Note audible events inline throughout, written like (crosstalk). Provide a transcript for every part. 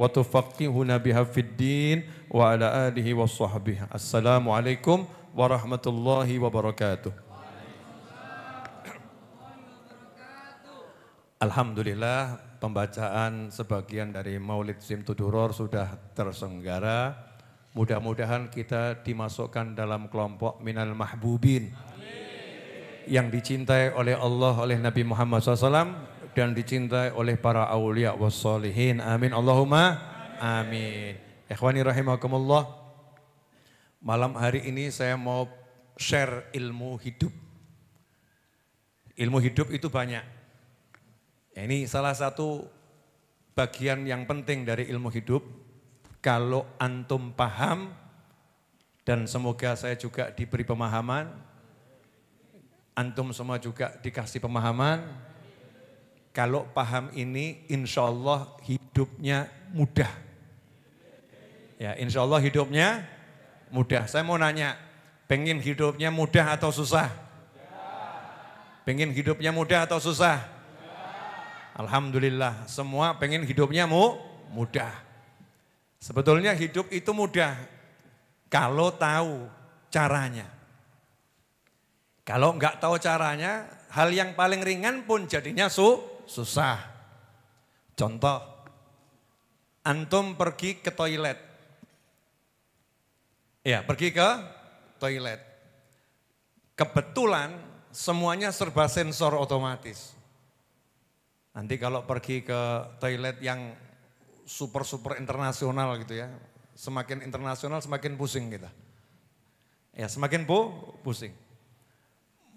wa tufaqihuna biha الدين وعلى wa ala alihi wa sahbihi. Assalamualaikum warahmatullahi wabarakatuh. Alhamdulillah pembacaan sebagian dari Maulid Simtuduror sudah tersenggara. Mudah-mudahan kita dimasukkan dalam kelompok minal mahbubin. Amin. Yang dicintai oleh Allah, oleh Nabi Muhammad SAW dan dicintai oleh para aulia wassalihin. Amin. Allahumma amin. Ikhwani rahimahkumullah. Malam hari ini saya mau share ilmu hidup. Ilmu hidup itu banyak. Ini salah satu bagian yang penting dari ilmu hidup. Kalau antum paham dan semoga saya juga diberi pemahaman, antum semua juga dikasih pemahaman, kalau paham ini, insya Allah hidupnya mudah. Ya, insya Allah hidupnya mudah. Saya mau nanya, pengen hidupnya mudah atau susah? Pengen hidupnya mudah atau susah? Alhamdulillah, semua pengen hidupnya mu mudah. Sebetulnya hidup itu mudah kalau tahu caranya. Kalau nggak tahu caranya, hal yang paling ringan pun jadinya su susah. Contoh, antum pergi ke toilet. Ya, pergi ke toilet. Kebetulan semuanya serba sensor otomatis. Nanti kalau pergi ke toilet yang super-super internasional gitu ya, semakin internasional semakin pusing kita. Ya, semakin bu, pusing.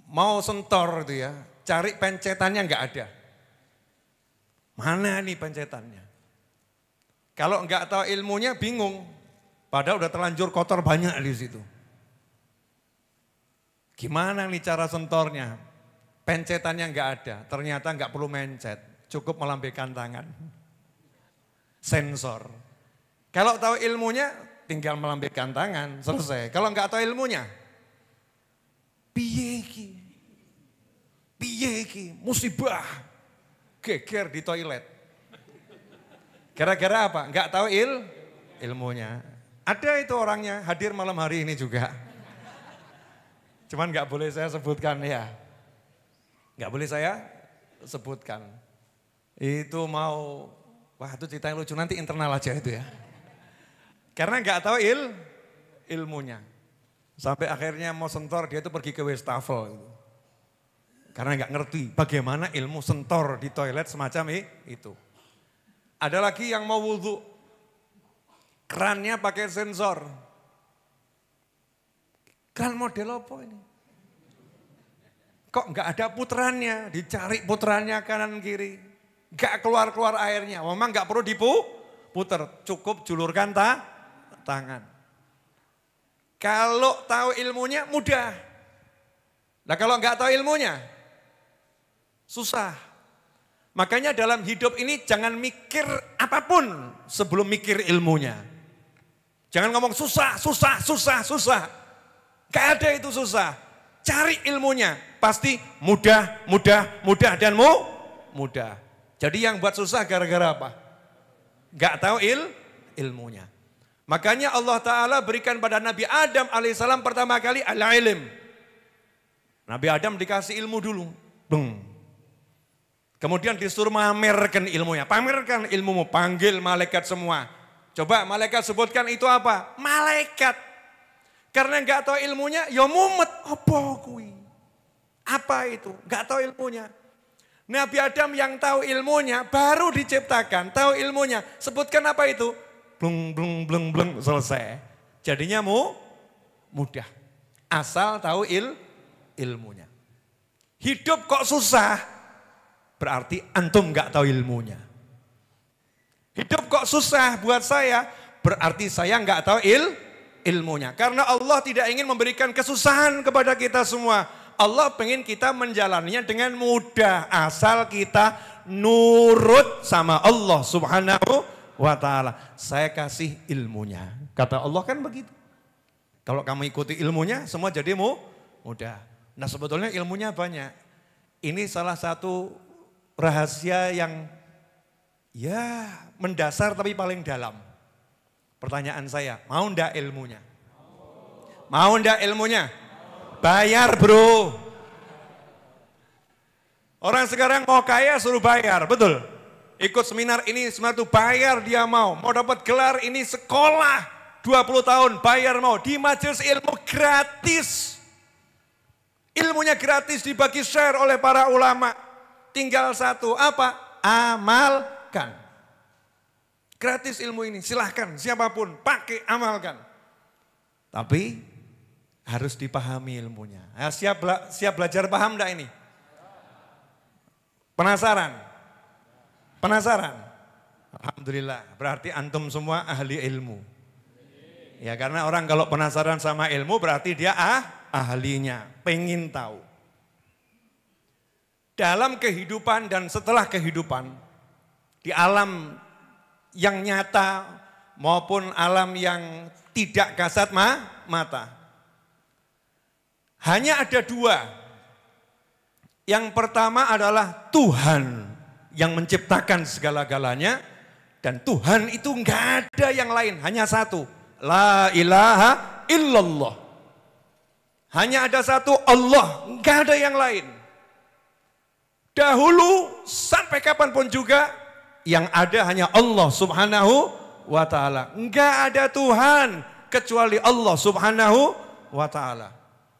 Mau sentor gitu ya, cari pencetannya nggak ada. Mana nih pencetannya? Kalau enggak tahu ilmunya bingung. Padahal udah terlanjur kotor banyak di situ. Gimana nih cara sentornya? Pencetannya enggak ada. Ternyata enggak perlu mencet. Cukup melambaikan tangan. Sensor. Kalau tahu ilmunya tinggal melambaikan tangan. Selesai. Kalau enggak tahu ilmunya. piyeki, piyeki Musibah geger di toilet. Gara-gara apa? Enggak tahu il ilmunya. Ada itu orangnya hadir malam hari ini juga. Cuman gak boleh saya sebutkan ya. Gak boleh saya sebutkan. Itu mau, wah itu cerita yang lucu nanti internal aja itu ya. Karena gak tahu il ilmunya. Sampai akhirnya mau sentor dia itu pergi ke Westafel. Gitu. Karena nggak ngerti bagaimana ilmu sentor di toilet semacam itu. Ada lagi yang mau wudhu. Kerannya pakai sensor. Keran model apa ini? Kok nggak ada putrannya Dicari putrannya kanan kiri. Gak keluar-keluar airnya. Memang nggak perlu dipu, puter. Cukup julurkan ta, tangan. Kalau tahu ilmunya mudah. Nah kalau nggak tahu ilmunya, Susah. Makanya dalam hidup ini jangan mikir apapun sebelum mikir ilmunya. Jangan ngomong susah, susah, susah, susah. Gak ada itu susah. Cari ilmunya. Pasti mudah, mudah, mudah dan mu mudah. Jadi yang buat susah gara-gara apa? Gak tahu il ilmunya. Makanya Allah Ta'ala berikan pada Nabi Adam alaihissalam pertama kali al-ilm. Nabi Adam dikasih ilmu dulu. Dung, Kemudian disuruh memamerkan ilmunya. Pamerkan ilmumu, panggil malaikat semua. Coba malaikat sebutkan itu apa? Malaikat. Karena nggak tahu ilmunya, ya mumet. Apa kui? Apa itu? Nggak tahu ilmunya. Nabi Adam yang tahu ilmunya baru diciptakan, tahu ilmunya. Sebutkan apa itu? Blung blung blung blung selesai. Jadinya mu mudah. Asal tahu il ilmunya. Hidup kok susah? Berarti antum nggak tahu ilmunya. Hidup kok susah buat saya, berarti saya nggak tahu il ilmunya. Karena Allah tidak ingin memberikan kesusahan kepada kita semua. Allah pengen kita menjalaninya dengan mudah asal kita nurut sama Allah Subhanahu wa taala. Saya kasih ilmunya. Kata Allah kan begitu. Kalau kamu ikuti ilmunya semua jadi mudah. Nah sebetulnya ilmunya banyak. Ini salah satu Rahasia yang ya mendasar tapi paling dalam. Pertanyaan saya, mau ndak ilmunya? Mau ndak ilmunya? Bayar bro. Orang sekarang mau kaya suruh bayar, betul? Ikut seminar ini, seminar itu bayar dia mau. Mau dapat gelar ini sekolah 20 tahun bayar mau di majelis ilmu gratis. Ilmunya gratis dibagi share oleh para ulama. Tinggal satu, apa? Amalkan. Gratis ilmu ini, silahkan siapapun pakai amalkan. Tapi harus dipahami ilmunya. Nah, siap, bela siap belajar paham enggak ini? Penasaran? Penasaran? Alhamdulillah, berarti antum semua ahli ilmu. Ya karena orang kalau penasaran sama ilmu berarti dia ah ahlinya, pengin tahu dalam kehidupan dan setelah kehidupan, di alam yang nyata maupun alam yang tidak kasat ma, mata. Hanya ada dua. Yang pertama adalah Tuhan yang menciptakan segala-galanya dan Tuhan itu nggak ada yang lain, hanya satu. La ilaha illallah. Hanya ada satu Allah, nggak ada yang lain dahulu sampai kapanpun juga yang ada hanya Allah subhanahu wa ta'ala. Enggak ada Tuhan kecuali Allah subhanahu wa ta'ala.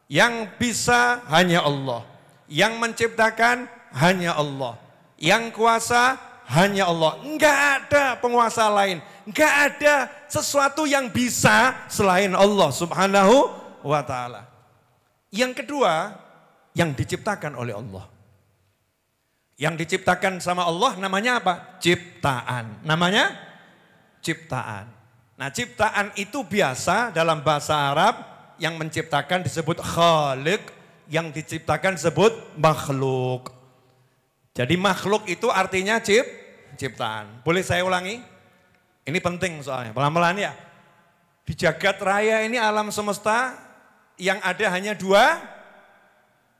Yang bisa hanya Allah. Yang menciptakan hanya Allah. Yang kuasa hanya Allah. Enggak ada penguasa lain. Enggak ada sesuatu yang bisa selain Allah subhanahu wa ta'ala. Yang kedua, yang diciptakan oleh Allah. Yang diciptakan sama Allah namanya apa? Ciptaan. Namanya ciptaan. Nah ciptaan itu biasa dalam bahasa Arab yang menciptakan disebut khalik, yang diciptakan disebut makhluk. Jadi makhluk itu artinya cip, ciptaan. Boleh saya ulangi? Ini penting soalnya, pelan-pelan ya. Di jagat raya ini alam semesta yang ada hanya dua,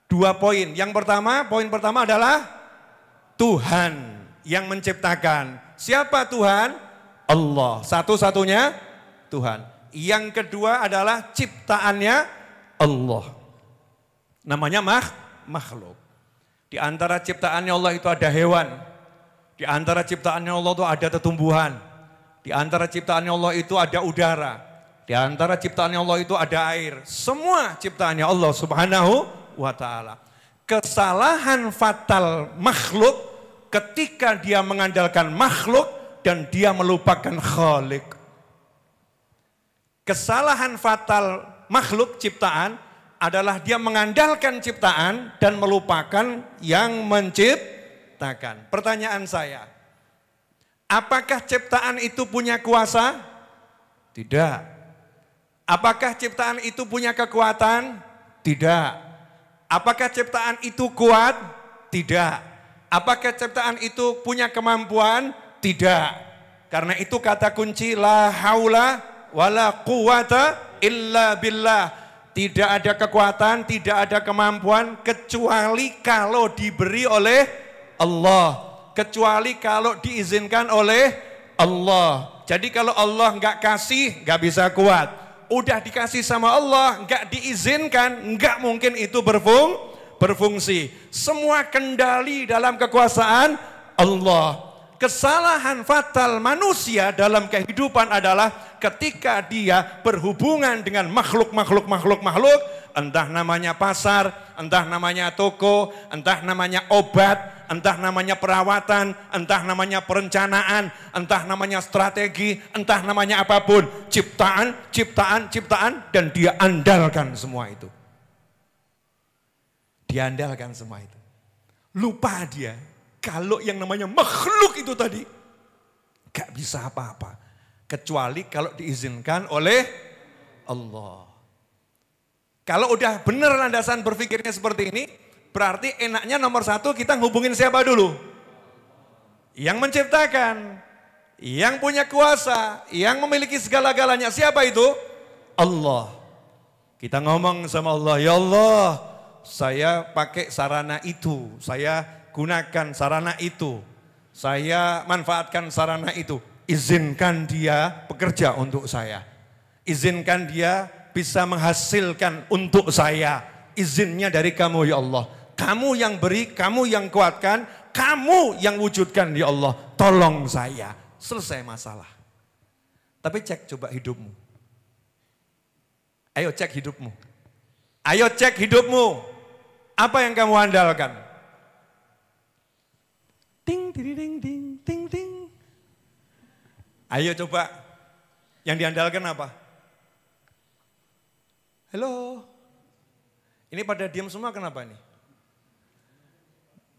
dua poin. Yang pertama, poin pertama adalah Tuhan yang menciptakan. Siapa Tuhan? Allah. Satu-satunya Tuhan. Yang kedua adalah ciptaannya Allah. Namanya mah, makhluk. Di antara ciptaannya Allah itu ada hewan. Di antara ciptaannya Allah itu ada tetumbuhan. Di antara ciptaannya Allah itu ada udara. Di antara ciptaannya Allah itu ada air. Semua ciptaannya Allah subhanahu wa ta'ala kesalahan fatal makhluk ketika dia mengandalkan makhluk dan dia melupakan khalik. Kesalahan fatal makhluk ciptaan adalah dia mengandalkan ciptaan dan melupakan yang menciptakan. Pertanyaan saya, apakah ciptaan itu punya kuasa? Tidak. Apakah ciptaan itu punya kekuatan? Tidak. Apakah ciptaan itu kuat? Tidak. Apakah ciptaan itu punya kemampuan? Tidak. Karena itu kata kunci la haula wala quwata illa billah. Tidak ada kekuatan, tidak ada kemampuan kecuali kalau diberi oleh Allah. Kecuali kalau diizinkan oleh Allah. Jadi kalau Allah nggak kasih, nggak bisa kuat udah dikasih sama Allah, nggak diizinkan, nggak mungkin itu berfung, berfungsi. Semua kendali dalam kekuasaan Allah kesalahan fatal manusia dalam kehidupan adalah ketika dia berhubungan dengan makhluk, makhluk, makhluk, makhluk, entah namanya pasar, entah namanya toko, entah namanya obat, entah namanya perawatan, entah namanya perencanaan, entah namanya strategi, entah namanya apapun, ciptaan, ciptaan, ciptaan, dan dia andalkan semua itu. Diandalkan semua itu. Lupa dia kalau yang namanya makhluk itu tadi, gak bisa apa-apa. Kecuali kalau diizinkan oleh Allah. Kalau udah bener landasan berpikirnya seperti ini, berarti enaknya nomor satu kita hubungin siapa dulu? Yang menciptakan, yang punya kuasa, yang memiliki segala-galanya. Siapa itu? Allah. Kita ngomong sama Allah, ya Allah, saya pakai sarana itu, saya gunakan sarana itu. Saya manfaatkan sarana itu. Izinkan dia bekerja untuk saya. Izinkan dia bisa menghasilkan untuk saya. Izinnya dari kamu ya Allah. Kamu yang beri, kamu yang kuatkan, kamu yang wujudkan ya Allah. Tolong saya. Selesai masalah. Tapi cek coba hidupmu. Ayo cek hidupmu. Ayo cek hidupmu. Apa yang kamu andalkan? Ting, ding, ding, ding, ting, ting. Ayo coba, yang diandalkan apa? Halo, ini pada diam semua kenapa nih?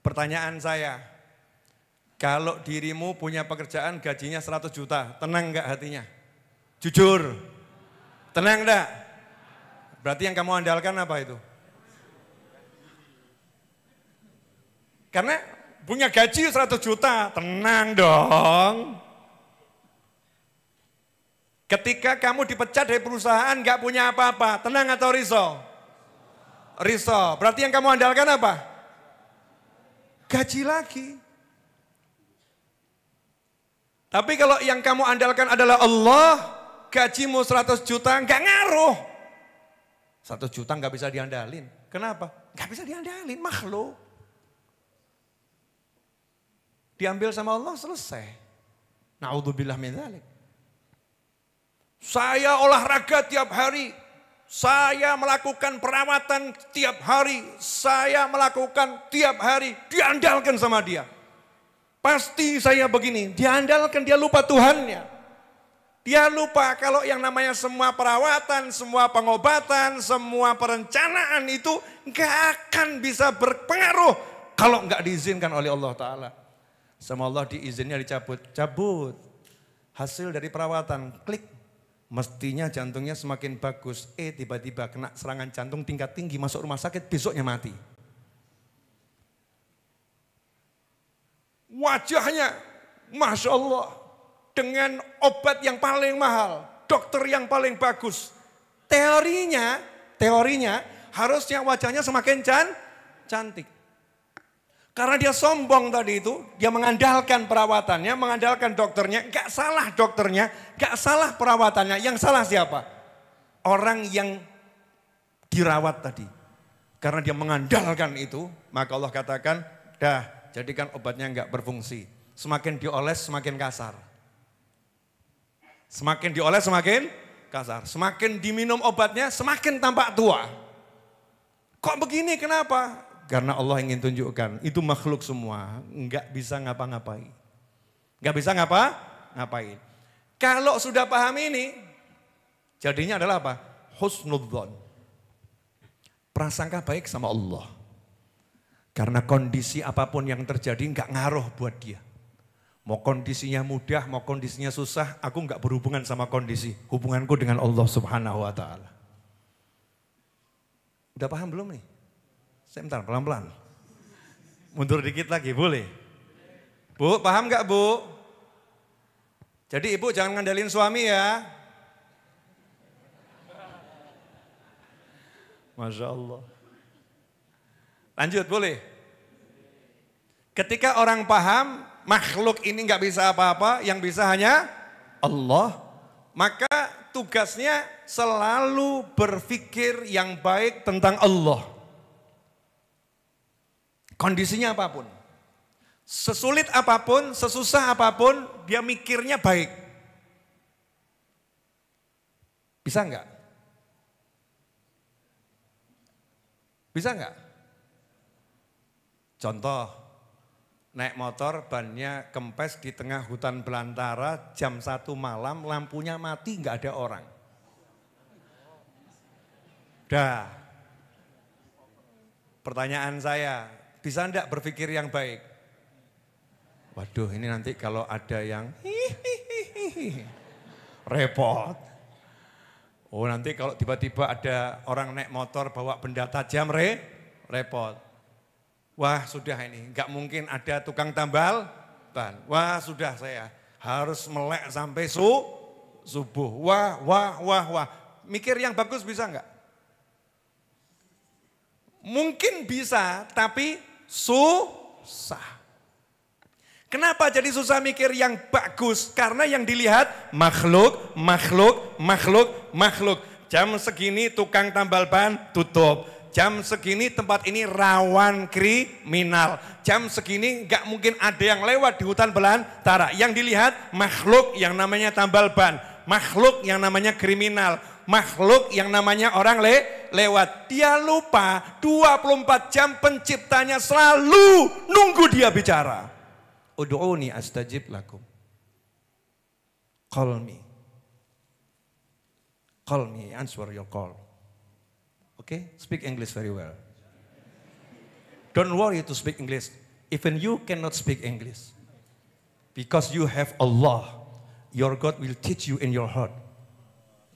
Pertanyaan saya, kalau dirimu punya pekerjaan gajinya 100 juta, tenang nggak hatinya? Jujur, tenang enggak? Berarti yang kamu andalkan apa itu? Karena Punya gaji 100 juta, tenang dong. Ketika kamu dipecat dari perusahaan gak punya apa-apa, tenang atau risau? Risau. Berarti yang kamu andalkan apa? Gaji lagi. Tapi kalau yang kamu andalkan adalah Allah, gajimu 100 juta gak ngaruh. 100 juta gak bisa diandalin. Kenapa? Gak bisa diandalin, makhluk diambil sama Allah selesai. Naudzubillah min dzalik. Saya olahraga tiap hari, saya melakukan perawatan tiap hari, saya melakukan tiap hari, diandalkan sama dia. Pasti saya begini, diandalkan dia lupa Tuhannya. Dia lupa kalau yang namanya semua perawatan, semua pengobatan, semua perencanaan itu gak akan bisa berpengaruh kalau nggak diizinkan oleh Allah Ta'ala. Sama Allah diizinnya dicabut. Cabut. Hasil dari perawatan. Klik. Mestinya jantungnya semakin bagus. Eh tiba-tiba kena serangan jantung tingkat tinggi masuk rumah sakit besoknya mati. Wajahnya Masya Allah dengan obat yang paling mahal, dokter yang paling bagus. Teorinya, teorinya harusnya wajahnya semakin can, cantik. Karena dia sombong tadi itu, dia mengandalkan perawatannya, mengandalkan dokternya. Gak salah dokternya, gak salah perawatannya. Yang salah siapa? Orang yang dirawat tadi. Karena dia mengandalkan itu, maka Allah katakan, dah jadikan obatnya gak berfungsi. Semakin dioles semakin kasar. Semakin dioles semakin kasar. Semakin diminum obatnya semakin tampak tua. Kok begini kenapa? Karena Allah ingin tunjukkan, itu makhluk semua, nggak bisa ngapa-ngapain. Nggak bisa ngapa? Ngapain. Kalau sudah paham ini, jadinya adalah apa? Husnudzon. Prasangka baik sama Allah. Karena kondisi apapun yang terjadi nggak ngaruh buat dia. Mau kondisinya mudah, mau kondisinya susah, aku nggak berhubungan sama kondisi. Hubunganku dengan Allah subhanahu wa ta'ala. Udah paham belum nih? Saya Sebentar, pelan-pelan. Mundur dikit lagi, boleh? Bu, paham gak bu? Jadi ibu jangan ngandelin suami ya. Masya Allah. Lanjut, boleh? Ketika orang paham, makhluk ini gak bisa apa-apa, yang bisa hanya Allah. Maka tugasnya selalu berpikir yang baik tentang Allah. Kondisinya apapun. Sesulit apapun, sesusah apapun, dia mikirnya baik. Bisa enggak? Bisa enggak? Contoh, naik motor bannya kempes di tengah hutan belantara jam satu malam lampunya mati enggak ada orang. Dah. Pertanyaan saya, bisa enggak berpikir yang baik? Waduh ini nanti kalau ada yang (laughs) repot. Oh nanti kalau tiba-tiba ada orang naik motor bawa benda tajam re, repot. Wah sudah ini, nggak mungkin ada tukang tambal ban. Wah sudah saya harus melek sampai su subuh. Wah, wah, wah, wah. Mikir yang bagus bisa nggak? Mungkin bisa, tapi susah. Kenapa jadi susah mikir yang bagus? Karena yang dilihat makhluk, makhluk, makhluk, makhluk. Jam segini tukang tambal ban tutup. Jam segini tempat ini rawan kriminal. Jam segini nggak mungkin ada yang lewat di hutan belantara. Yang dilihat makhluk yang namanya tambal ban. Makhluk yang namanya kriminal makhluk yang namanya orang le lewat. Dia lupa 24 jam penciptanya selalu nunggu dia bicara. Udu'uni astajib lakum. Call me. Call me, answer your call. Okay, speak English very well. Don't worry to speak English. Even you cannot speak English. Because you have Allah. Your God will teach you in your heart.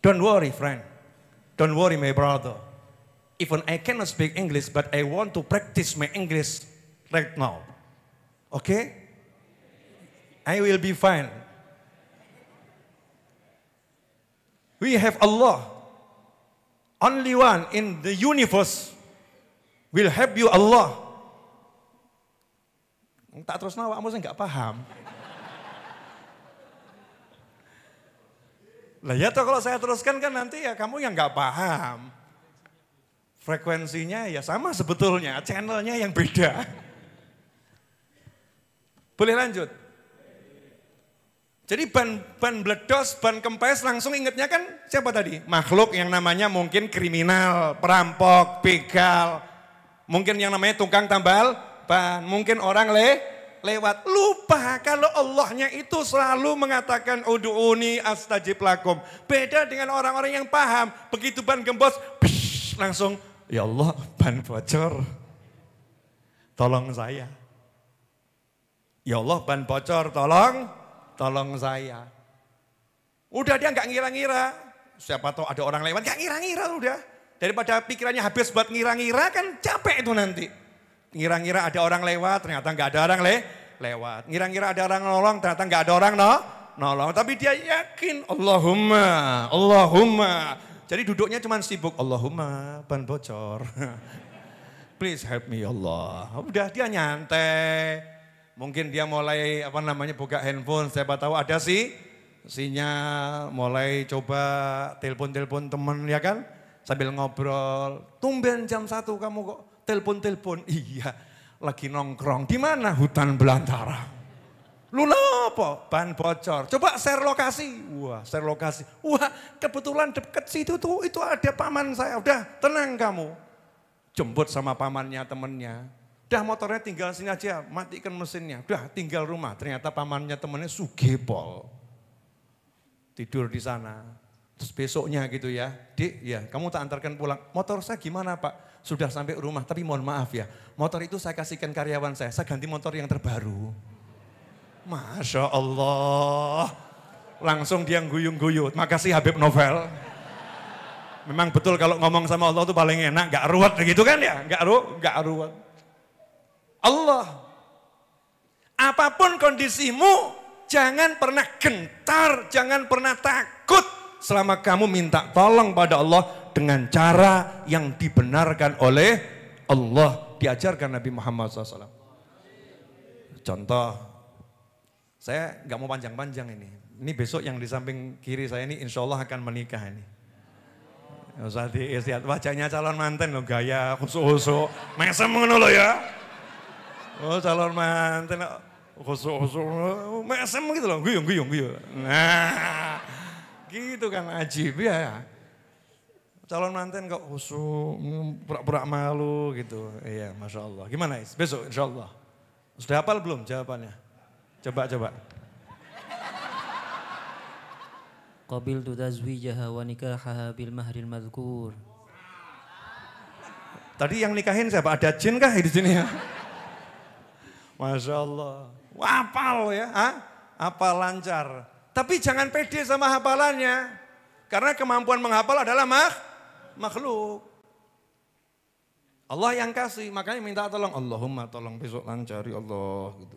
Don't worry, friend. Don't worry, my brother. Even I cannot speak English, but I want to practice my English right now. Okay? I will be fine. We have Allah. Only one in the universe will help you Allah. Tak terus nawa, kamu nggak paham. Lah ya toh kalau saya teruskan kan nanti ya kamu yang nggak paham. Frekuensinya ya sama sebetulnya, channelnya yang beda. Boleh lanjut? Jadi ban ban bledos, ban kempes langsung ingetnya kan siapa tadi? Makhluk yang namanya mungkin kriminal, perampok, begal, mungkin yang namanya tukang tambal ban, mungkin orang le lewat. Lupa kalau Allahnya itu selalu mengatakan udu'uni astajib lakum. Beda dengan orang-orang yang paham. Begitu ban gembos, psh, langsung ya Allah ban bocor. Tolong saya. Ya Allah ban bocor, tolong, tolong saya. Udah dia nggak ngira-ngira. Siapa tahu ada orang lewat, nggak ngira-ngira udah. Daripada pikirannya habis buat ngira-ngira kan capek itu nanti. Ngira-ngira ada orang lewat, ternyata nggak ada orang le lewat. Ngira-ngira ada orang nolong, ternyata nggak ada orang no nolong. Tapi dia yakin, Allahumma, Allahumma. Jadi duduknya cuma sibuk, Allahumma ban bocor. (laughs) Please help me Allah. Udah dia nyantai. Mungkin dia mulai apa namanya buka handphone, siapa tahu ada sih sinyal, mulai coba telepon-telepon temen ya kan, sambil ngobrol. Tumben jam satu kamu kok telepon-telepon. Iya, lagi nongkrong. Di mana hutan belantara? Lu nopo? Ban bocor. Coba share lokasi. Wah, share lokasi. Wah, kebetulan deket situ tuh itu ada paman saya. Udah, tenang kamu. Jemput sama pamannya, temennya. Udah motornya tinggal sini aja, matikan mesinnya. Udah, tinggal rumah. Ternyata pamannya temennya sugepol. Tidur di sana. Terus besoknya gitu ya, dik ya kamu tak antarkan pulang. Motor saya gimana Pak? Sudah sampai rumah, tapi mohon maaf ya. Motor itu saya kasihkan karyawan saya, saya ganti motor yang terbaru. Masya Allah. Langsung dia guyung-guyut. Makasih Habib Novel. Memang betul kalau ngomong sama Allah itu paling enak, gak ruwet gitu kan ya? Gak, ruwet, gak ruwet. Allah. Apapun kondisimu, jangan pernah gentar, jangan pernah takut selama kamu minta tolong pada Allah dengan cara yang dibenarkan oleh Allah diajarkan Nabi Muhammad SAW. Contoh, saya nggak mau panjang-panjang ini. Ini besok yang di samping kiri saya ini insya Allah akan menikah ini. Ya, Usah lihat ya, wajahnya calon manten loh gaya khusus-khusus. Mesem ngono lo ya. Oh calon manten khusus-khusus. Mesem gitu loh, guyung-guyung. guyung. Nah, Gitu kan Ajib ya. Calon manten kok husu, pura-pura malu gitu. Iya, Masya Allah. Gimana Is? Besok Insya Allah. Sudah hafal belum jawabannya? Coba, coba. Qabil tu tazwijaha wa nikahaha bil mahril madhkur. Tadi yang nikahin siapa? Ada jin kah di sini ya? Masya Allah. Wah, apal ya. Hah? Apa lancar? Tapi jangan pede sama hafalannya. Karena kemampuan menghafal adalah mak makhluk. Allah yang kasih, makanya minta tolong. Allahumma tolong besok lancari ya Allah gitu.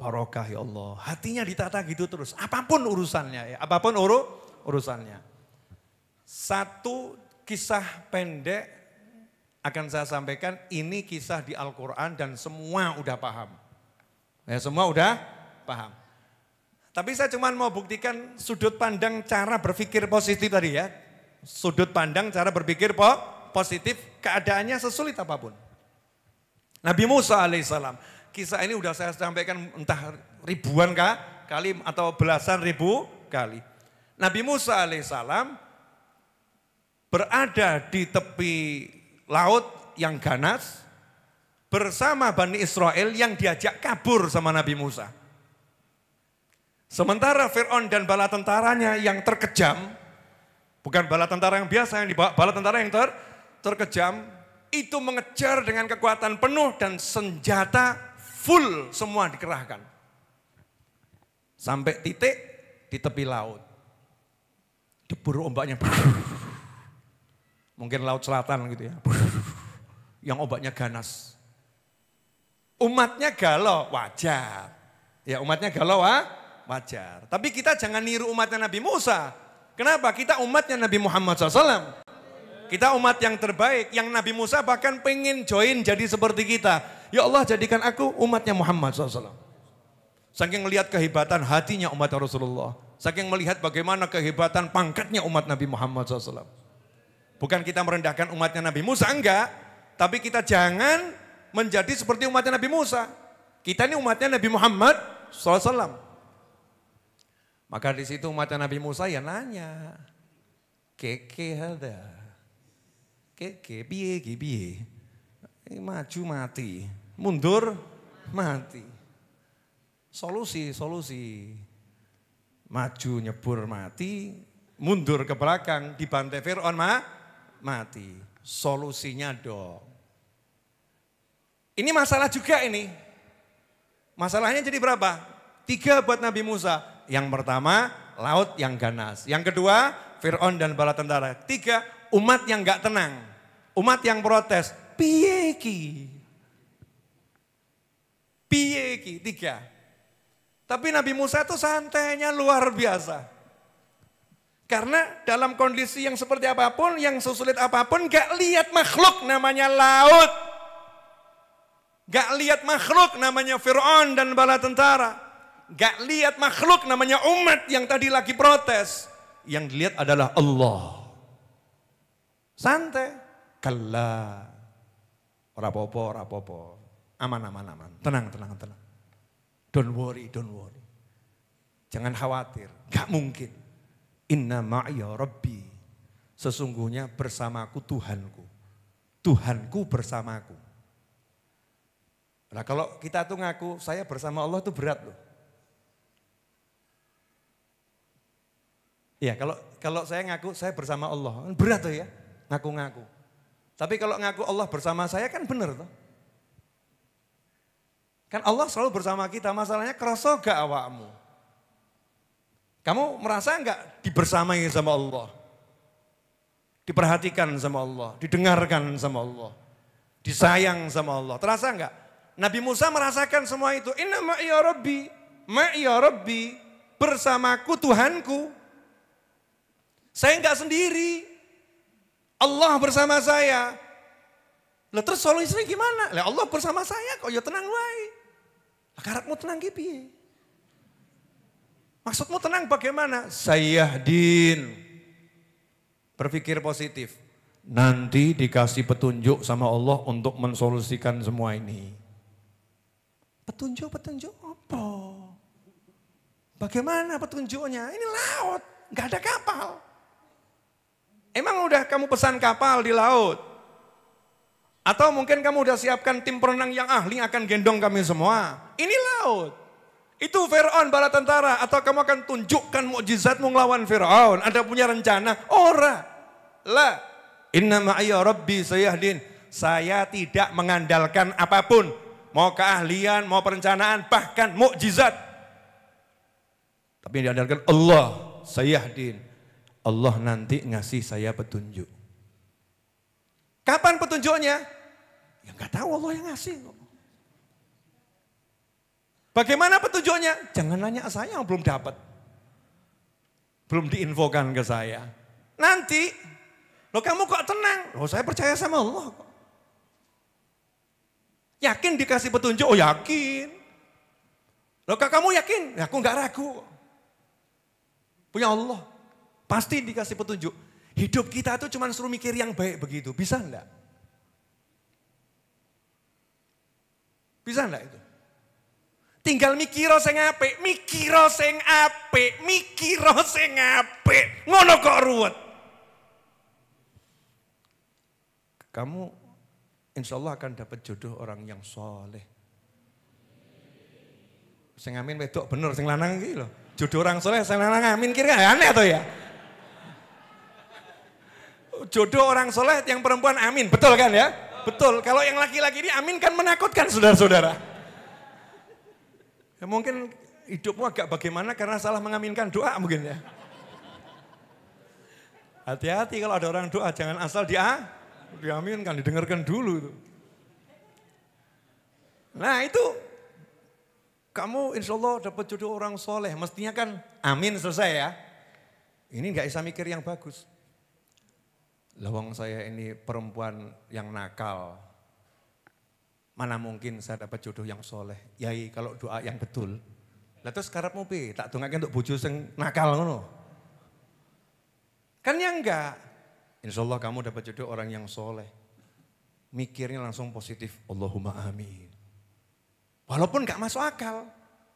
Barokah ya Allah. Hatinya ditata gitu terus. Apapun urusannya ya, apapun uru urusannya. Satu kisah pendek akan saya sampaikan ini kisah di Al-Qur'an dan semua udah paham. Ya, semua udah paham. Tapi saya cuma mau buktikan sudut pandang cara berpikir positif tadi ya. Sudut pandang cara berpikir po positif keadaannya sesulit apapun. Nabi Musa alaihissalam. Kisah ini udah saya sampaikan entah ribuan kah, kali atau belasan ribu kali. Nabi Musa alaihissalam berada di tepi laut yang ganas bersama Bani Israel yang diajak kabur sama Nabi Musa. Sementara Fir'aun dan bala tentaranya yang terkejam, bukan bala tentara yang biasa yang dibawa, bala tentara yang ter, terkejam, itu mengejar dengan kekuatan penuh dan senjata full semua dikerahkan. Sampai titik di tepi laut. Debur ombaknya. Mungkin laut selatan gitu ya. Yang ombaknya ganas. Umatnya galau, wajar. Ya umatnya galau ah wajar. Tapi kita jangan niru umatnya Nabi Musa. Kenapa? Kita umatnya Nabi Muhammad SAW. Kita umat yang terbaik, yang Nabi Musa bahkan pengen join jadi seperti kita. Ya Allah jadikan aku umatnya Muhammad SAW. Saking melihat kehebatan hatinya umat Rasulullah. Saking melihat bagaimana kehebatan pangkatnya umat Nabi Muhammad SAW. Bukan kita merendahkan umatnya Nabi Musa, enggak. Tapi kita jangan menjadi seperti umatnya Nabi Musa. Kita ini umatnya Nabi Muhammad SAW. Maka di situ macam Nabi Musa ya nanya. Keke ada. Keke, biye, biye. Eh, maju mati, mundur mati. Solusi, solusi. Maju nyebur mati, mundur ke belakang di bantai Fir'aun ma, mati. Solusinya dong. Ini masalah juga ini. Masalahnya jadi berapa? Tiga buat Nabi Musa yang pertama, laut yang ganas. Yang kedua, Fir'aun dan bala tentara. Tiga, umat yang gak tenang. Umat yang protes. Piyeki. Piyeki. Tiga. Tapi Nabi Musa itu santainya luar biasa. Karena dalam kondisi yang seperti apapun, yang sesulit apapun, gak lihat makhluk namanya laut. Gak lihat makhluk namanya Fir'aun dan bala tentara. Gak lihat makhluk namanya umat yang tadi lagi protes. Yang dilihat adalah Allah. Santai. Kala. Rapopo, rapopo. Aman, aman, aman. Tenang, tenang, tenang. Don't worry, don't worry. Jangan khawatir. Gak mungkin. Inna ma'ya Rabbi. Sesungguhnya bersamaku Tuhanku. Tuhanku bersamaku. Nah kalau kita tuh ngaku saya bersama Allah tuh berat loh. Iya, kalau kalau saya ngaku saya bersama Allah, berat tuh ya, ngaku-ngaku. Tapi kalau ngaku Allah bersama saya kan benar tuh. Kan Allah selalu bersama kita, masalahnya kerasa gak awakmu? Kamu merasa nggak dibersamai sama Allah? Diperhatikan sama Allah, didengarkan sama Allah, disayang sama Allah. Terasa nggak? Nabi Musa merasakan semua itu. Inna ma'iyarobi ma'iyarobi bersamaku Tuhanku. Saya nggak sendiri. Allah bersama saya. Lah terus solusinya gimana? Lah Allah bersama saya kok ya tenang wae. Lah tenang ki piye? Maksudmu tenang bagaimana? Saya din, Berpikir positif. Nanti dikasih petunjuk sama Allah untuk mensolusikan semua ini. Petunjuk-petunjuk apa? Bagaimana petunjuknya? Ini laut, nggak ada kapal. Emang udah kamu pesan kapal di laut? Atau mungkin kamu udah siapkan tim perenang yang ahli akan gendong kami semua. Ini laut. Itu Fir'aun bala tentara. Atau kamu akan tunjukkan mukjizatmu melawan Fir'aun. Ada punya rencana. Ora. La. Inna ma'ayya rabbi sayahdin. Saya tidak mengandalkan apapun. Mau keahlian, mau perencanaan, bahkan mukjizat. Tapi diandalkan Allah sayahdin Allah nanti ngasih saya petunjuk. Kapan petunjuknya? Ya nggak tahu Allah yang ngasih. Bagaimana petunjuknya? Jangan nanya saya yang belum dapat. Belum diinfokan ke saya. Nanti, lo kamu kok tenang? Loh saya percaya sama Allah Yakin dikasih petunjuk? Oh yakin. Loh kamu yakin? Ya aku nggak ragu. Punya Allah. Pasti dikasih petunjuk. Hidup kita itu cuma suruh mikir yang baik begitu. Bisa enggak? Bisa enggak itu? Tinggal mikiro sing apik, mikiro sing apik, mikiro sing apik. Ngono kok ruwet. Kamu insya Allah akan dapat jodoh orang yang soleh. Sing amin wedok bener, sing lanang iki lho. Jodoh orang soleh, sing lanang amin kira aneh atau ya? jodoh orang soleh yang perempuan amin. Betul kan ya? Betul. Kalau yang laki-laki ini amin kan menakutkan saudara-saudara. Ya mungkin hidupmu agak bagaimana karena salah mengaminkan doa mungkin ya. Hati-hati kalau ada orang doa jangan asal dia diaminkan, didengarkan dulu itu. Nah itu kamu insya Allah dapat jodoh orang soleh. Mestinya kan amin selesai ya. Ini nggak bisa mikir yang bagus lawang saya ini perempuan yang nakal. Mana mungkin saya dapat jodoh yang soleh. Yai kalau doa yang betul. Lah terus karep mupi, tak dongake untuk bojo sing nakal ngono. Kan ya enggak. Insya Allah kamu dapat jodoh orang yang soleh. Mikirnya langsung positif. Allahumma amin. Walaupun gak masuk akal.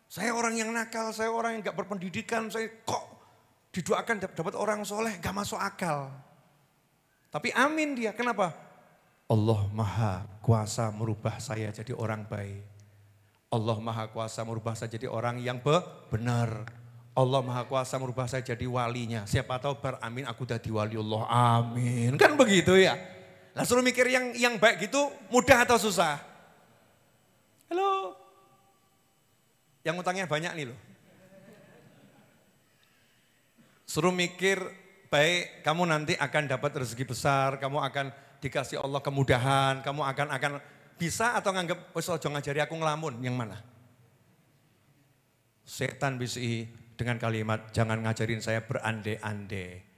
Saya orang yang nakal, saya orang yang gak berpendidikan, saya kok didoakan dapat orang soleh, gak masuk akal. Tapi amin dia, kenapa? Allah maha kuasa merubah saya jadi orang baik. Allah maha kuasa merubah saya jadi orang yang benar. Allah maha kuasa merubah saya jadi walinya. Siapa tahu beramin aku udah wali Allah. Amin. Kan begitu ya. Nah suruh mikir yang yang baik gitu mudah atau susah? Halo. Yang utangnya banyak nih loh. Suruh mikir baik, kamu nanti akan dapat rezeki besar, kamu akan dikasih Allah kemudahan, kamu akan akan bisa atau nganggap, wes jangan ngajari aku ngelamun, yang mana? Setan BCI dengan kalimat, jangan ngajarin saya berandai-andai.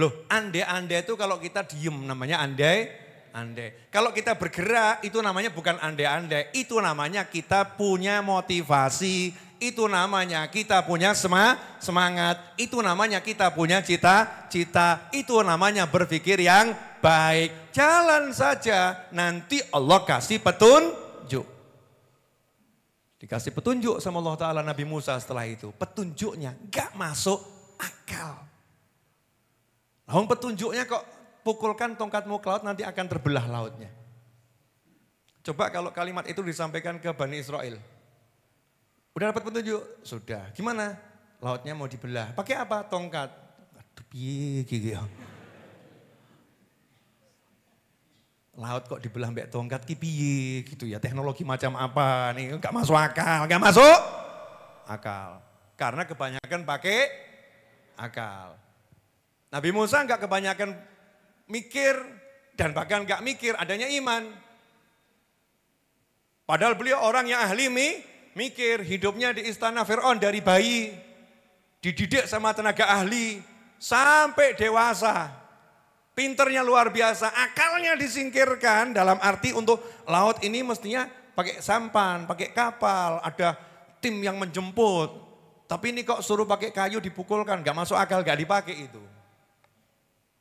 Loh, andai-andai itu kalau kita diem namanya andai, andai. Kalau kita bergerak itu namanya bukan andai-andai, itu namanya kita punya motivasi itu namanya kita punya semangat. Itu namanya kita punya cita-cita. Itu namanya berpikir yang baik. Jalan saja, nanti Allah kasih petunjuk. Dikasih petunjuk sama Allah Ta'ala Nabi Musa setelah itu. Petunjuknya gak masuk akal. Lawan petunjuknya kok pukulkan tongkatmu ke laut nanti akan terbelah lautnya. Coba kalau kalimat itu disampaikan ke Bani Israel. Udah dapat petunjuk? Sudah. Gimana? Lautnya mau dibelah. Pakai apa? Tongkat. Aduh, piye ya? Laut kok dibelah mbak tongkat kipi gitu ya. Teknologi macam apa nih? Enggak masuk akal, enggak masuk akal. Karena kebanyakan pakai akal. Nabi Musa enggak kebanyakan mikir dan bahkan enggak mikir adanya iman. Padahal beliau orang yang ahli mi, mikir hidupnya di istana Fir'aun dari bayi, dididik sama tenaga ahli, sampai dewasa. Pinternya luar biasa, akalnya disingkirkan dalam arti untuk laut ini mestinya pakai sampan, pakai kapal, ada tim yang menjemput. Tapi ini kok suruh pakai kayu dipukulkan, gak masuk akal, gak dipakai itu.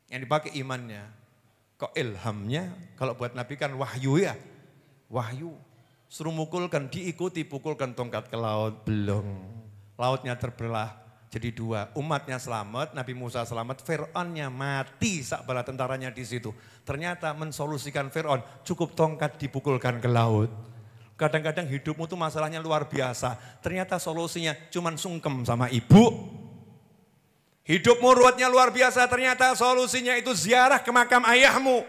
Yang dipakai imannya. Kok ilhamnya, kalau buat Nabi kan wahyu ya, wahyu. Suruh mukulkan, diikuti pukulkan tongkat ke laut. Belum. Lautnya terbelah jadi dua. Umatnya selamat, Nabi Musa selamat, Fir'onnya mati bala tentaranya di situ. Ternyata mensolusikan Fir'on, cukup tongkat dipukulkan ke laut. Kadang-kadang hidupmu tuh masalahnya luar biasa. Ternyata solusinya cuman sungkem sama ibu. Hidupmu ruwetnya luar biasa, ternyata solusinya itu ziarah ke makam ayahmu.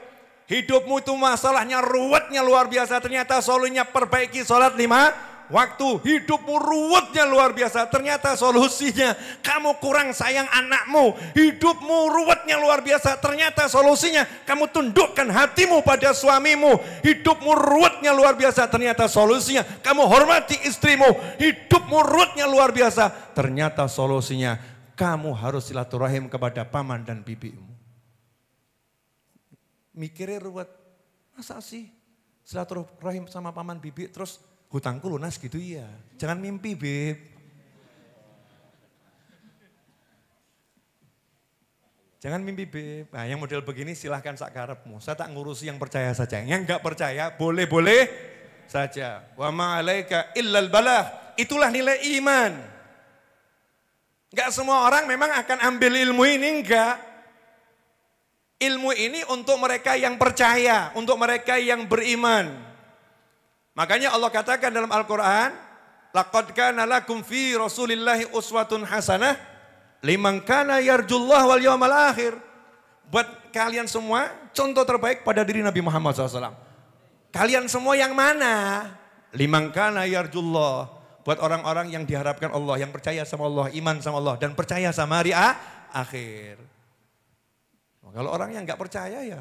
Hidupmu itu masalahnya ruwetnya luar biasa. Ternyata solusinya perbaiki sholat lima waktu. Hidupmu ruwetnya luar biasa. Ternyata solusinya kamu kurang sayang anakmu. Hidupmu ruwetnya luar biasa. Ternyata solusinya kamu tundukkan hatimu pada suamimu. Hidupmu ruwetnya luar biasa. Ternyata solusinya kamu hormati istrimu. Hidupmu ruwetnya luar biasa. Ternyata solusinya kamu harus silaturahim kepada paman dan bibimu mikirnya ruwet. Masa sih silaturahim sama paman bibi terus hutangku lunas gitu iya. Jangan mimpi bib. Jangan mimpi bib. Nah yang model begini silahkan sakarepmu. Saya tak ngurusi yang percaya saja. Yang enggak percaya boleh-boleh saja. Wa ma'alaika illal balah. Itulah nilai iman. Enggak semua orang memang akan ambil ilmu ini enggak. Ilmu ini untuk mereka yang percaya, untuk mereka yang beriman. Makanya Allah katakan dalam Al-Qur'an, laqad kana lakum fi Rasulillahi uswatun hasanah liman kana yarjullah wal yawmal akhir. Buat kalian semua contoh terbaik pada diri Nabi Muhammad SAW. Kalian semua yang mana? Liman kana yarjullah buat orang-orang yang diharapkan Allah, yang percaya sama Allah, iman sama Allah, dan percaya sama hari akhir. Kalau orang yang nggak percaya ya,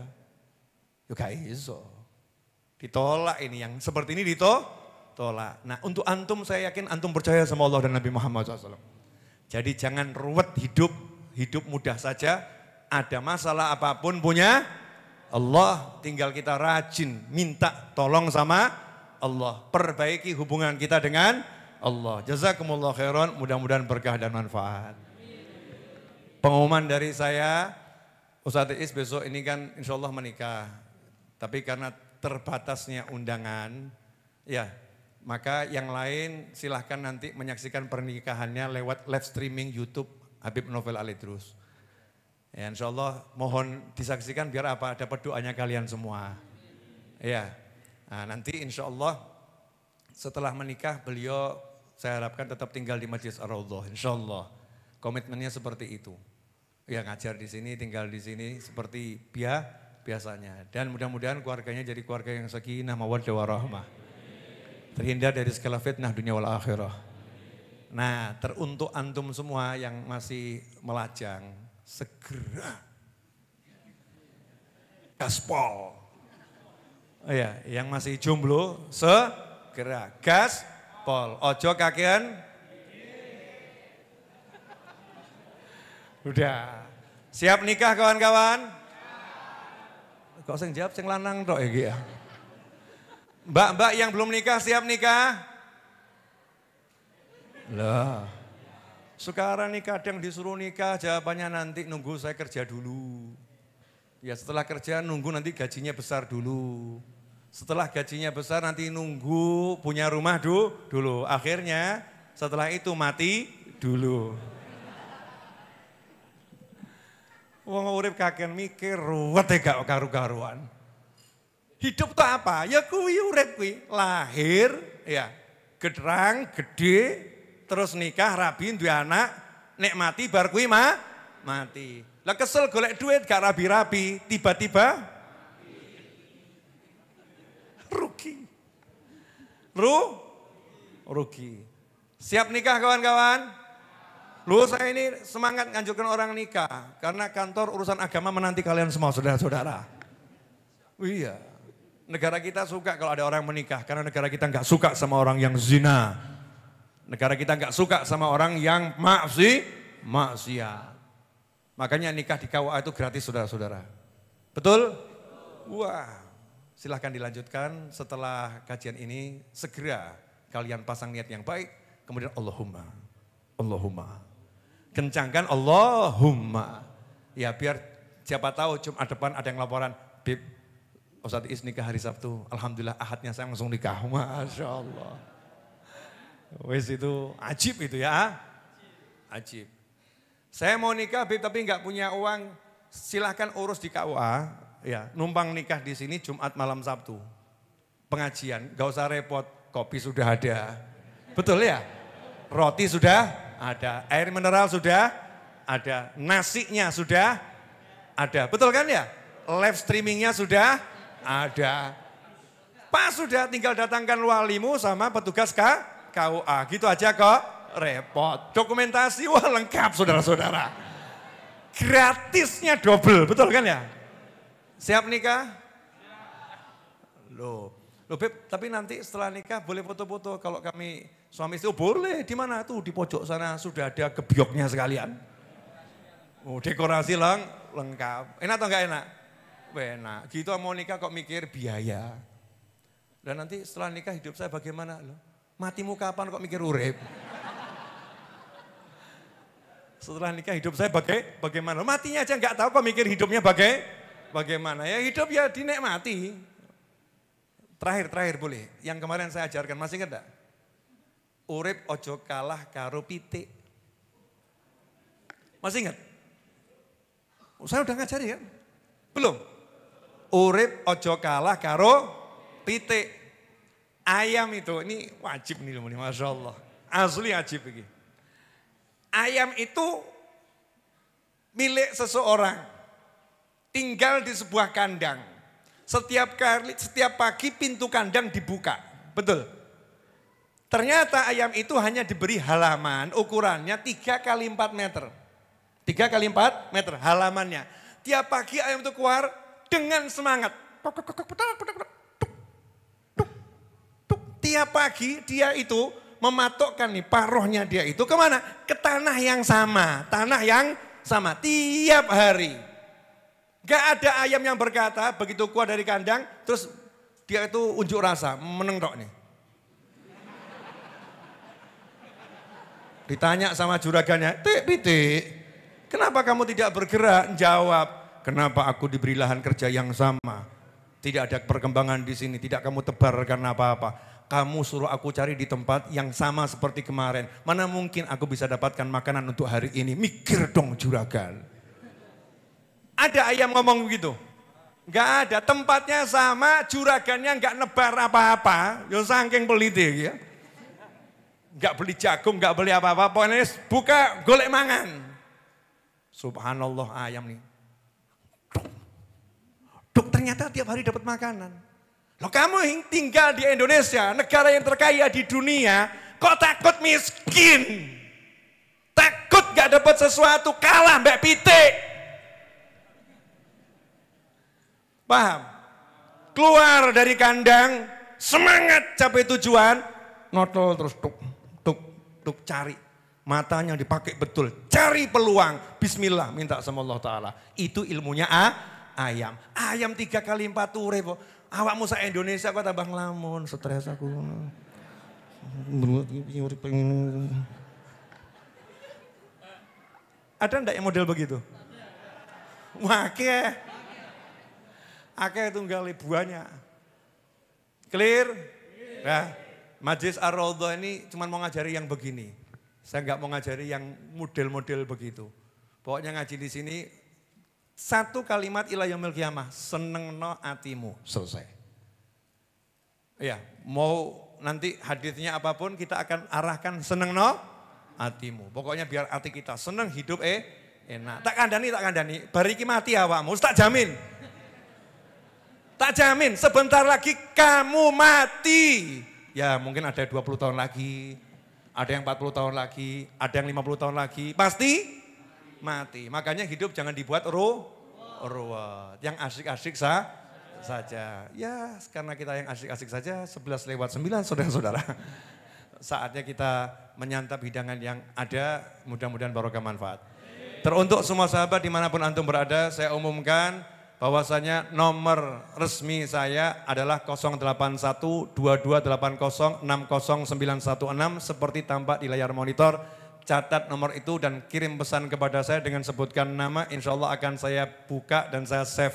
juga ya iso. Ditolak ini yang seperti ini ditolak. Nah untuk antum saya yakin antum percaya sama Allah dan Nabi Muhammad SAW. Jadi jangan ruwet hidup, hidup mudah saja. Ada masalah apapun punya Allah tinggal kita rajin minta tolong sama Allah. Perbaiki hubungan kita dengan Allah. Jazakumullah khairan, mudah-mudahan berkah dan manfaat. Pengumuman dari saya, Ustaz Is besok ini kan insya Allah menikah. Tapi karena terbatasnya undangan, ya maka yang lain silahkan nanti menyaksikan pernikahannya lewat live streaming YouTube Habib Novel Alidrus. Ya, insya Allah mohon disaksikan biar apa dapat doanya kalian semua. Ya, nah, nanti insya Allah setelah menikah beliau saya harapkan tetap tinggal di Masjid Ar-Raudhah. Insya Allah komitmennya seperti itu yang ngajar di sini, tinggal di sini seperti bia biasanya. Dan mudah-mudahan keluarganya jadi keluarga yang sakinah mawaddah warahmah. Terhindar dari segala fitnah dunia wal akhirah. Nah, teruntuk antum semua yang masih melajang, segera gaspol. Oh ya, yang masih jomblo segera gaspol. Ojo kakean Udah. Siap nikah kawan-kawan? Kok sing jawab sing lanang tok ya ya. Mbak-mbak yang belum nikah siap nikah? Lah. Sekarang nih kadang disuruh nikah jawabannya nanti nunggu saya kerja dulu. Ya setelah kerja nunggu nanti gajinya besar dulu. Setelah gajinya besar nanti nunggu punya rumah dulu dulu. Akhirnya setelah itu mati dulu. Wong urip kakek mikir ruwet ya gak karu-karuan. Hidup tuh apa? Ya kuwi urip kuwi, lahir ya, gederang, gede, terus nikah, rabi, duwe anak, mati bar kuwi mah mati. Lah kesel golek duit gak rabi-rabi, tiba-tiba rugi. Ru rugi. Siap nikah kawan-kawan? Lu saya ini semangat nganjurkan orang nikah karena kantor urusan agama menanti kalian semua saudara-saudara. Oh iya. Negara kita suka kalau ada orang menikah karena negara kita nggak suka sama orang yang zina. Negara kita nggak suka sama orang yang maksi, maksiat. Makanya nikah di KUA itu gratis saudara-saudara. Betul? Wah. Silahkan dilanjutkan setelah kajian ini segera kalian pasang niat yang baik kemudian Allahumma Allahumma kencangkan Allahumma. Ya biar siapa tahu Jumat depan ada yang laporan, Bib, Ustaz Is nikah hari Sabtu. Alhamdulillah ahadnya saya langsung nikah. (laughs) Masya Allah. Wes itu ajib itu ya. Ah. Ajib. Saya mau nikah Bib tapi nggak punya uang. Silahkan urus di KUA. Ya, numpang nikah di sini Jumat malam Sabtu. Pengajian, gak usah repot, kopi sudah ada. Betul ya? Roti sudah ada. Air mineral sudah ada. Nasinya sudah ada. Betul kan ya? Live streamingnya sudah ada. Pas sudah tinggal datangkan walimu sama petugas ka KUA. Gitu aja kok repot. Dokumentasi wah lengkap saudara-saudara. Gratisnya double, betul kan ya? Siap nikah? Loh, Loh Beb, tapi nanti setelah nikah boleh foto-foto kalau kami suami istri. Oh boleh, di mana tuh? Di pojok sana sudah ada gebyoknya sekalian. Oh dekorasi leng lengkap. Enak atau enggak enak? Enak. Gitu mau nikah kok mikir biaya. Dan nanti setelah nikah hidup saya bagaimana? Loh, matimu kapan kok mikir urip? Setelah nikah hidup saya bagai bagaimana? Matinya aja enggak tahu kok mikir hidupnya bagai bagaimana. Ya hidup ya dinikmati. Terakhir, terakhir boleh. Yang kemarin saya ajarkan, masih ingat enggak? Urip ojo kalah karo pitik. Masih ingat? Saya udah ngajari kan? Belum? Urip ojo kalah karo pitik. Ayam itu, ini wajib nih loh, Masya Allah. Asli wajib ini. Ayam itu milik seseorang. Tinggal di sebuah kandang setiap kali setiap pagi pintu kandang dibuka. Betul. Ternyata ayam itu hanya diberi halaman ukurannya 3 kali 4 meter. 3 kali 4 meter halamannya. Tiap pagi ayam itu keluar dengan semangat. Tiap pagi dia itu mematokkan nih paruhnya dia itu kemana? Ke tanah yang sama, tanah yang sama tiap hari. Gak ada ayam yang berkata begitu keluar dari kandang, terus dia itu unjuk rasa, meneng nih. Ditanya sama juragannya, tik pitik, kenapa kamu tidak bergerak? Jawab, kenapa aku diberi lahan kerja yang sama? Tidak ada perkembangan di sini, tidak kamu tebar karena apa-apa. Kamu suruh aku cari di tempat yang sama seperti kemarin. Mana mungkin aku bisa dapatkan makanan untuk hari ini? Mikir dong juragan ada ayam ngomong begitu. Enggak ada, tempatnya sama, juragannya enggak nebar apa-apa, Ya saking peliti ya. Enggak beli jagung, enggak beli apa-apa, pokoknya buka golek mangan. Subhanallah ayam nih. Dok ternyata tiap hari dapat makanan. Loh kamu tinggal di Indonesia, negara yang terkaya di dunia, kok takut miskin? Takut gak dapat sesuatu, kalah mbak pitik. Paham? Keluar dari kandang, semangat capai tujuan, notol terus tuk, tuk, tuk cari. Matanya dipakai betul, cari peluang. Bismillah, minta sama Allah Ta'ala. Itu ilmunya ah, ayam. Ayam tiga kali empat ture. Po. Awakmu saya Indonesia kok tambah ngelamun, stres aku. Ada ndak yang model begitu? Wah, akeh tunggal ibuannya. Clear? Nah, Majlis ar ini cuma mau ngajari yang begini. Saya nggak mau ngajari yang model-model begitu. Pokoknya ngaji di sini satu kalimat ilah kiamah, seneng no atimu, selesai. Ya, mau nanti hadirnya apapun kita akan arahkan seneng no atimu. Pokoknya biar hati kita seneng hidup eh enak. Tak kandani, tak kandani. Bariki mati awakmu, tak jamin. Tak jamin sebentar lagi kamu mati. Ya mungkin ada 20 tahun lagi, ada yang 40 tahun lagi, ada yang 50 tahun lagi. Pasti mati. Makanya hidup jangan dibuat roh ruwet. Yang asik-asik sah saja. Ya karena kita yang asik-asik saja 11 lewat 9 saudara-saudara saatnya kita menyantap hidangan yang ada, mudah-mudahan barokah manfaat. Teruntuk semua sahabat dimanapun antum berada, saya umumkan bahwasanya nomor resmi saya adalah 081228060916 seperti tampak di layar monitor. Catat nomor itu dan kirim pesan kepada saya dengan sebutkan nama, insya Allah akan saya buka dan saya save.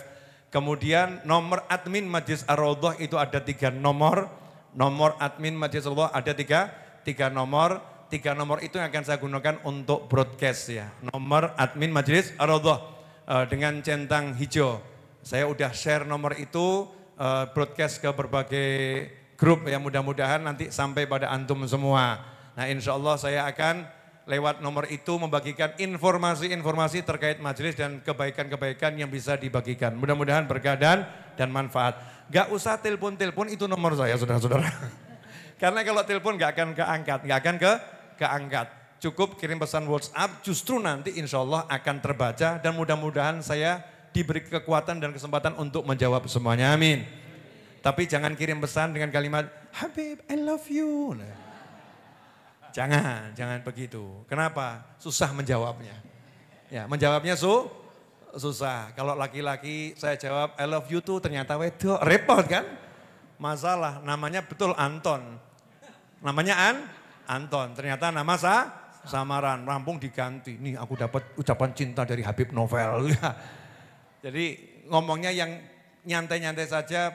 Kemudian nomor admin Majlis ar itu ada tiga nomor, nomor admin Majlis ar ada tiga, tiga nomor, tiga nomor itu yang akan saya gunakan untuk broadcast ya. Nomor admin majelis ar eh, dengan centang hijau. Saya udah share nomor itu uh, broadcast ke berbagai grup yang mudah-mudahan nanti sampai pada antum semua. Nah insya Allah saya akan lewat nomor itu membagikan informasi-informasi terkait majelis dan kebaikan-kebaikan yang bisa dibagikan. Mudah-mudahan berkah dan, dan manfaat. Gak usah telepon-telepon itu nomor saya saudara-saudara. (laughs) Karena kalau telepon gak akan keangkat, gak akan ke keangkat. Cukup kirim pesan WhatsApp justru nanti insya Allah akan terbaca dan mudah-mudahan saya diberi kekuatan dan kesempatan untuk menjawab semuanya. Amin. Tapi jangan kirim pesan dengan kalimat, Habib, I love you. Nah, jangan, jangan begitu. Kenapa? Susah menjawabnya. Ya, menjawabnya su susah. Kalau laki-laki saya jawab I love you tuh ternyata wedok, repot kan? Masalah, namanya betul Anton. Namanya An Anton, ternyata nama sa samaran, rampung diganti. Nih aku dapat ucapan cinta dari Habib Novel. (laughs) Jadi ngomongnya yang nyantai-nyantai saja,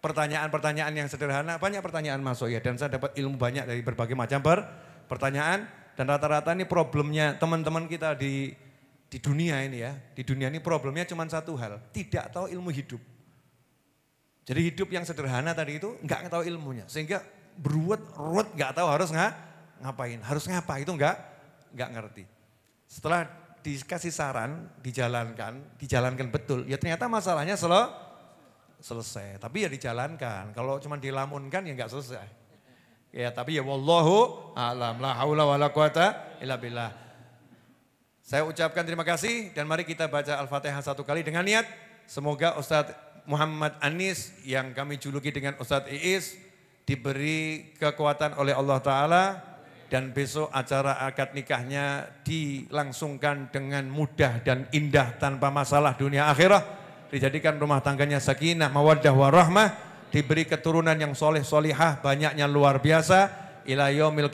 pertanyaan-pertanyaan yang sederhana, banyak pertanyaan masuk ya. Dan saya dapat ilmu banyak dari berbagai macam per pertanyaan. Dan rata-rata ini problemnya teman-teman kita di di dunia ini ya. Di dunia ini problemnya cuma satu hal, tidak tahu ilmu hidup. Jadi hidup yang sederhana tadi itu nggak tahu ilmunya. Sehingga beruat, ruat nggak tahu harus nggak ngapain. Harus ngapa itu nggak nggak ngerti. Setelah dikasih saran, dijalankan, dijalankan betul, ya ternyata masalahnya selo, selesai. Tapi ya dijalankan. Kalau cuma dilamunkan ya nggak selesai. Ya, tapi ya wallahu a'lam. La haula wala quwata illa billah. Saya ucapkan terima kasih dan mari kita baca Al-Fatihah satu kali dengan niat semoga Ustadz Muhammad Anis yang kami juluki dengan Ustadz Iis diberi kekuatan oleh Allah Ta'ala dan besok acara akad nikahnya dilangsungkan dengan mudah dan indah tanpa masalah dunia akhirah. Dijadikan rumah tangganya sakinah, mawaddah warahmah, diberi keturunan yang soleh solihah, banyaknya luar biasa, ila yaumil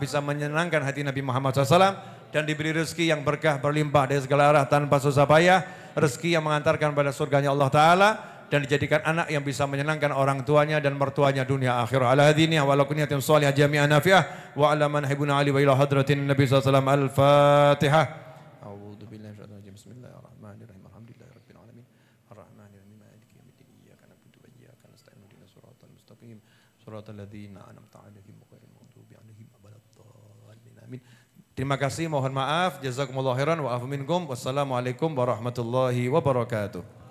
bisa menyenangkan hati Nabi Muhammad SAW dan diberi rezeki yang berkah berlimpah dari segala arah tanpa susah payah, rezeki yang mengantarkan pada surganya Allah Ta'ala, dan dijadikan anak yang bisa menyenangkan orang tuanya dan mertuanya dunia akhir. Ala hadini wa ala salih jami'an nafiah wa ala man hibuna ali wa ila hadratin Nabi SAW. Al-Fatihah. Terima kasih, mohon maaf. Jazakumullah khairan wa afu minkum. Wassalamualaikum warahmatullahi wabarakatuh.